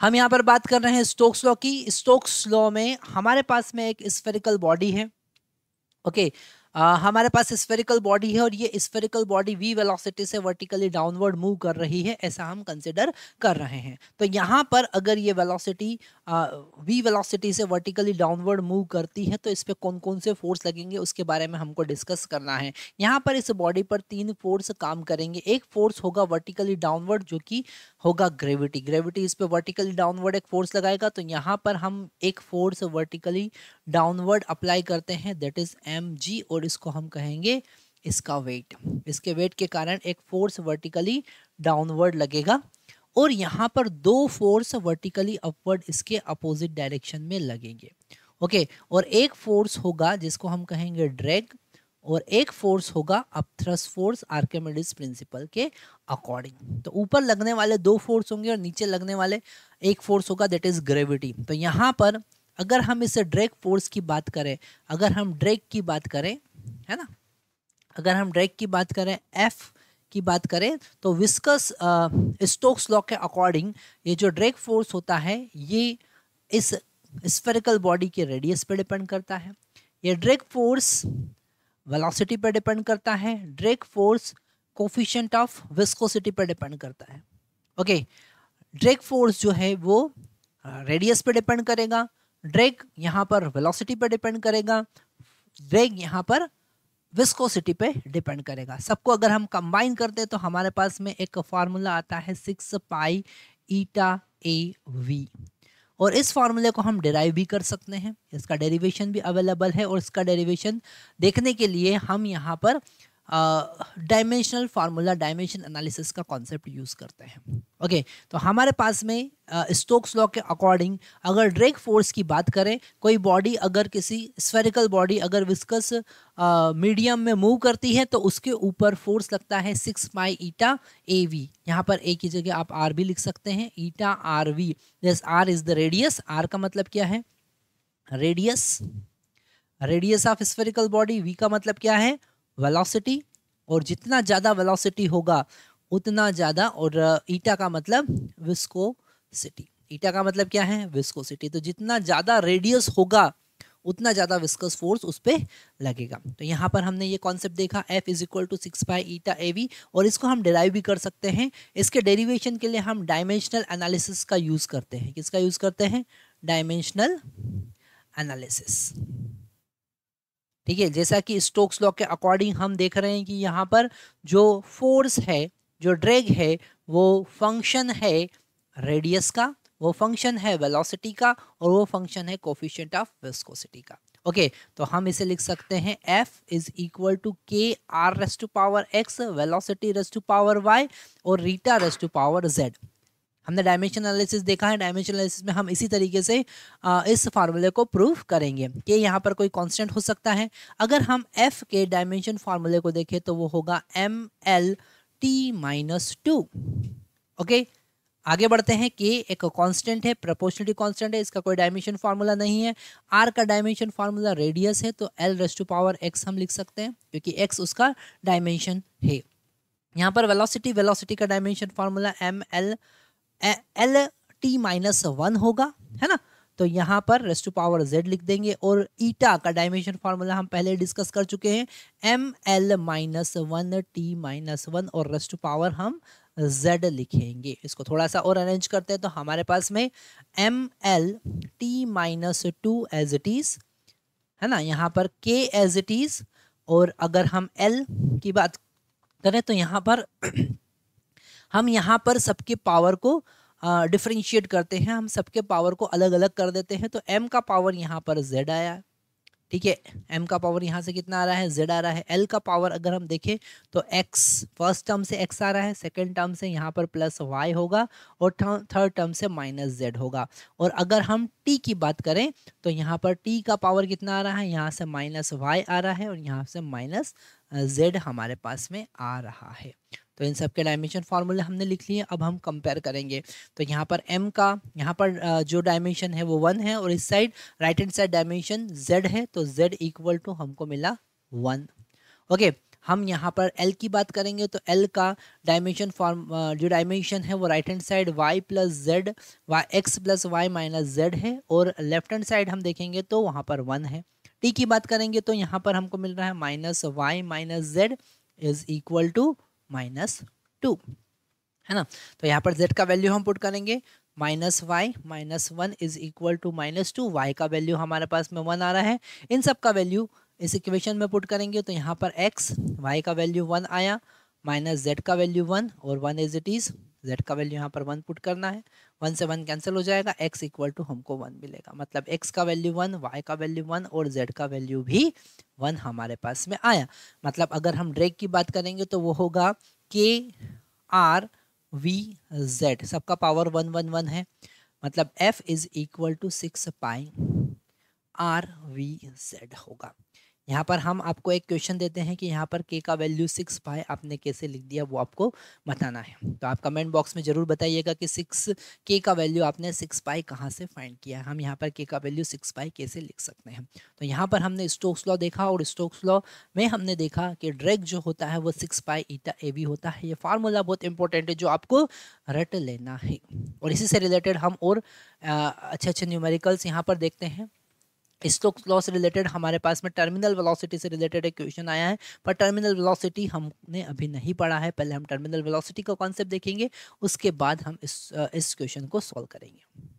हम यहाँ पर बात कर रहे हैं स्टोक्स लॉ की स्टोक्स लॉ में हमारे पास में एक स्फेरिकल बॉडी है ओके okay, हमारे पास स्फेरिकल बॉडी है और ये स्फेरिकल बॉडी वी वेलोसिटी से वर्टिकली डाउनवर्ड मूव कर रही है ऐसा हम कंसिडर कर रहे हैं तो यहाँ पर अगर ये वेलोसिटी वी वेलोसिटी से वर्टिकली डाउनवर्ड मूव करती है तो इस पर कौन कौन से फोर्स लगेंगे उसके बारे में हमको डिस्कस करना है यहाँ पर इस बॉडी पर तीन फोर्स काम करेंगे एक फोर्स होगा वर्टिकली डाउनवर्ड जो कि होगा ग्रेविटी ग्रेविटी इस पर वर्टिकली डाउनवर्ड एक फोर्स लगाएगा तो यहाँ पर हम एक फोर्स वर्टिकली डाउनवर्ड अप्लाई करते हैं दैट इज एम और इसको हम कहेंगे इसका वेट इसके वेट के कारण एक फोर्स वर्टिकली डाउनवर्ड लगेगा और यहाँ पर दो फोर्स वर्टिकली अपवर्ड इसके अपोजिट डायरेक्शन में लगेंगे ओके और एक फोर्स होगा जिसको हम कहेंगे ड्रैग और एक फोर्स होगा अपथ्रस फोर्स आर्केमेडिस प्रिंसिपल के अकॉर्डिंग तो ऊपर लगने वाले दो फोर्स होंगे और नीचे लगने वाले एक फोर्स होगा दैट इज़ ग्रेविटी तो यहाँ पर अगर हम इसे ड्रैग फोर्स की बात करें अगर हम ड्रैग की बात करें है ना अगर हम ड्रैग की बात करें एफ की बात करें तो विस्कस स्टोक्स लॉ के अकॉर्डिंग ये जो ड्रैग फोर्स होता है ये इस स्फेरिकल बॉडी के रेडियस पे डिपेंड करता है ये ड्रैग फोर्स वेलोसिटी पे डिपेंड करता है drag force coefficient of viscosity पे डिपेंड करता है ओके ड्रैग फोर्स जो है वो रेडियस uh, पे डिपेंड करेगा ड्रैग यहाँ पर वेलोसिटी पे डिपेंड करेगा ड्रैग यहाँ पर विस्कोसिटी पे डिपेंड करेगा सबको अगर हम कंबाइन करते हैं तो हमारे पास में एक फार्मूला आता है six pi eta A V और इस फार्मूले को हम डेराइव भी कर सकते हैं इसका डेरिवेशन भी अवेलेबल है और इसका डेरिवेशन देखने के लिए हम यहाँ पर डायमेंशनल फार्मूला डायमेंशन एनालिसिस का कॉन्सेप्ट यूज़ करते हैं ओके okay, तो हमारे पास में स्टोक्स uh, लॉ के अकॉर्डिंग अगर ड्रेक फोर्स की बात करें कोई बॉडी अगर किसी स्फेरिकल बॉडी अगर विस्कस मीडियम uh, में मूव करती है तो उसके ऊपर फोर्स लगता है six my eta A we यहाँ पर ए की जगह आप आर भी लिख सकते हैं eta R V yes R is the radius R का मतलब क्या है radius radius of spherical body V का मतलब क्या है वेलोसिटी और जितना ज़्यादा वेलोसिटी होगा उतना ज़्यादा और ईटा का मतलब विस्कोसिटी ईटा का मतलब क्या है विस्कोसिटी तो जितना ज़्यादा रेडियस होगा उतना ज़्यादा विस्कस फोर्स उस पर लगेगा तो यहाँ पर हमने ये कॉन्सेप्ट देखा F is equal to six by eta A V और इसको हम डिराइव भी कर सकते हैं इसके डेरिवेशन के लिए हम डायमेंशनल एनालिसिस का यूज़ करते हैं किसका यूज़ करते हैं डायमेंशनल एनालिसिस ठीक है जैसा कि स्टोक्स लॉ के अकॉर्डिंग हम देख रहे हैं कि यहाँ पर जो फोर्स है जो ड्रैग है वो फंक्शन है रेडियस का वो फंक्शन है वेलोसिटी का और वो फंक्शन है कोफिशियंट ऑफ विस्कोसिटी का ओके okay, तो हम इसे लिख सकते हैं F is equal to K R raised to power x velocity raised to power y और eta raised to power z हमने डायमेंशन एनालिसिस देखा है डायमेंशन एनालिसिस में हम इसी तरीके से इस फार्मूले को प्रूव करेंगे कि यहाँ पर कोई कांस्टेंट हो सकता है अगर हम एफ के डायमेंशन फार्मूले को देखें तो वो होगा M L T minus two okay आगे बढ़ते हैं के एक कांस्टेंट है प्रोपोर्शनलिटी कांस्टेंट है इसका कोई डायमेंशन फार्मूला नहीं है आर का डायमेंशन फार्मूला रेडियस है तो L raised to power x हम लिख सकते हैं क्योंकि एक्स उसका डायमेंशन है यहाँ पर वेलोसिटी वेलोसिटी का dimension formula M L L T minus one होगा है ना तो यहाँ पर रेस्ट टू पावर जेड लिख देंगे और ईटा का डायमेंशन फार्मूला हम पहले डिस्कस कर चुके हैं M L minus one T minus one और रेस्ट टू पावर हम जेड लिखेंगे इसको थोड़ा सा और अरेंज करते हैं तो हमारे पास में M L T minus two as it is है ना यहाँ पर के एज इट इज़ और अगर हम एल की बात करें तो यहाँ पर हम यहाँ पर सबके पावर को डिफ्रेंशिएट करते हैं हम सबके पावर को अलग अलग कर देते हैं तो एम का पावर यहाँ पर जेड आया ठीक है एम का पावर यहाँ से कितना आ रहा है जेड आ रहा है एल का पावर अगर हम देखें तो एक्स फर्स्ट टर्म से एक्स आ रहा है सेकेंड टर्म से यहाँ पर प्लस वाई होगा और थर्ड टर्म से माइनस जेड होगा और अगर हम टी की बात करें तो यहाँ पर टी का पावर कितना आ रहा है यहाँ से माइनस वाई आ रहा है और यहाँ से माइनस जेड हमारे पास में आ रहा है तो इन सब के डायमेंशन फार्मूले हमने लिख लिए अब हम कंपेयर करेंगे तो यहाँ पर एम का यहाँ पर जो डायमेंशन है वो वन है और इस side right hand side dimension z है तो जेड इक्वल टू हमको मिला वन ओके हम यहाँ पर एल की बात करेंगे तो एल का डायमेंशन फॉर्म जो डायमेंशन है वो right hand side y plus z y x plus y minus z है और लेफ्ट हैंड साइड हम देखेंगे तो वहाँ पर वन है टी की बात करेंगे तो यहाँ पर हमको मिल रहा है minus y minus z is equal to minus two है ना तो यहाँ पर z का वैल्यू हम पुट करेंगे minus y minus one is equal to minus two y का वैल्यू हमारे पास में वन आ रहा है इन सब का वैल्यू इस इक्वेशन में पुट करेंगे तो यहाँ पर x y का वैल्यू वन आया माइनस जेड का वैल्यू वन और one is it is z का वैल्यू यहाँ पर वन पुट करना है वन से वन कैंसिल हो जाएगा एक्स इक्वल टू हमको वन मिलेगा मतलब एक्स का वैल्यू वन वाई का वैल्यू वन और जेड का वैल्यू भी वन हमारे पास में आया मतलब अगर हम ड्रेक की बात करेंगे तो वो होगा के आर वी जेड सबका पावर वन वन वन है मतलब F is equal to six pi R V Z होगा यहाँ पर हम आपको एक क्वेश्चन देते हैं कि यहाँ पर के का वैल्यू सिक्स पाए आपने कैसे लिख दिया वो आपको बताना है तो आप कमेंट बॉक्स में ज़रूर बताइएगा कि सिक्स के का वैल्यू आपने सिक्स पाए कहाँ से फाइंड किया है हम यहाँ पर के का वैल्यू सिक्स पाए कैसे लिख सकते हैं तो यहाँ पर हमने स्टोक्स लॉ देखा और स्टोक्स लॉ में हमने देखा कि ड्रैग जो होता है वो सिक्स पाए ईटा ए भी होता है ये फार्मूला बहुत इंपॉर्टेंट है जो आपको रट लेना है और इसी से रिलेटेड हम और अच्छे अच्छे न्यूमेरिकल्स यहाँ पर देखते हैं स्टोक्स लॉ से रिलेटेड हमारे पास में टर्मिनल वेलोसिटी से रिलेटेड एक क्वेश्चन आया है पर टर्मिनल वेलोसिटी हमने अभी नहीं पढ़ा है पहले हम टर्मिनल वेलोसिटी का कॉन्सेप्ट देखेंगे उसके बाद हम इस इस क्वेश्चन को सॉल्व करेंगे